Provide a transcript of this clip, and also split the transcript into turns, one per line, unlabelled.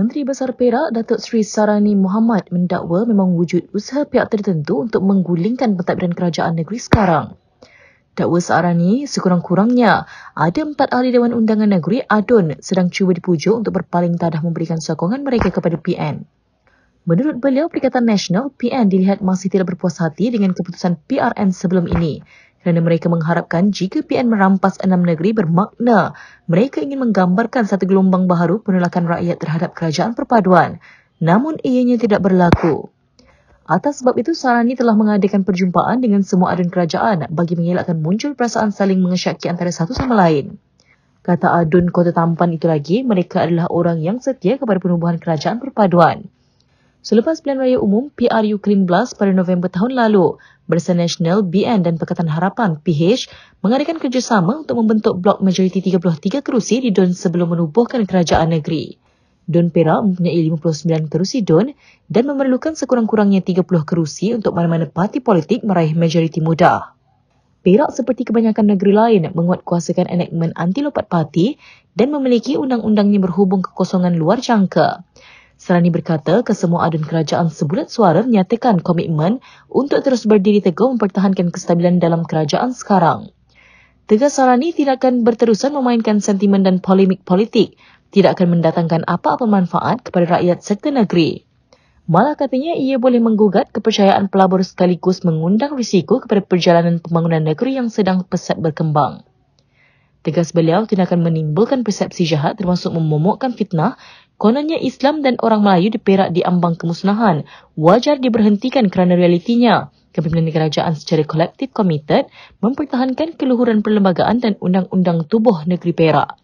Menteri Besar Perak, Datuk Seri Sarani Muhammad mendakwa memang wujud usaha pihak tertentu untuk menggulingkan pentadbiran kerajaan negeri sekarang. Dakwa Sarani sekurang-kurangnya ada empat ahli Dewan Undangan Negeri ADUN sedang cuba dipujuk untuk berpaling tadah memberikan sokongan mereka kepada PN. Menurut beliau, Perikatan Nasional, PN dilihat masih tidak berpuas hati dengan keputusan PRN sebelum ini kerana mereka mengharapkan jika PN merampas enam negeri bermakna mereka ingin menggambarkan satu gelombang baharu penolakan rakyat terhadap kerajaan perpaduan. Namun ianya tidak berlaku. Atas sebab itu, Sarani telah mengadakan perjumpaan dengan semua adun kerajaan bagi mengelakkan muncul perasaan saling mengesyaki antara satu sama lain. Kata adun kota tampan itu lagi, mereka adalah orang yang setia kepada penubuhan kerajaan perpaduan. Selepas pilihan raya umum PRU Clean Blast pada November tahun lalu, Bersih Nasional BN dan Pakatan Harapan PH mengadakan kerjasama untuk membentuk blok majoriti 33 kerusi di DUN sebelum menubuhkan kerajaan negeri. DUN Perak mempunyai 59 kerusi DUN dan memerlukan sekurang-kurangnya 30 kerusi untuk mana-mana parti politik meraih majoriti muda. Perak seperti kebanyakan negeri lain menguatkuasakan enakmen anti-lopat parti dan memiliki undang undangnya berhubung kekosongan luar jangka. Serani berkata kesemua adun kerajaan sebulat suara menyatakan komitmen untuk terus berdiri teguh mempertahankan kestabilan dalam kerajaan sekarang. Tegas Sarani tidak akan berterusan memainkan sentimen dan polemik politik, tidak akan mendatangkan apa-apa manfaat kepada rakyat serta negeri. Malah katanya ia boleh menggugat kepercayaan pelabur sekaligus mengundang risiko kepada perjalanan pembangunan negeri yang sedang pesat berkembang. Tegas beliau, tindakan menimbulkan persepsi jahat termasuk memomokkan fitnah, kononnya Islam dan orang Melayu diperak di ambang kemusnahan, wajar diberhentikan kerana realitinya. Kepimpinan kerajaan secara kolektif komited mempertahankan keluhuran perlembagaan dan undang-undang tubuh negeri Perak.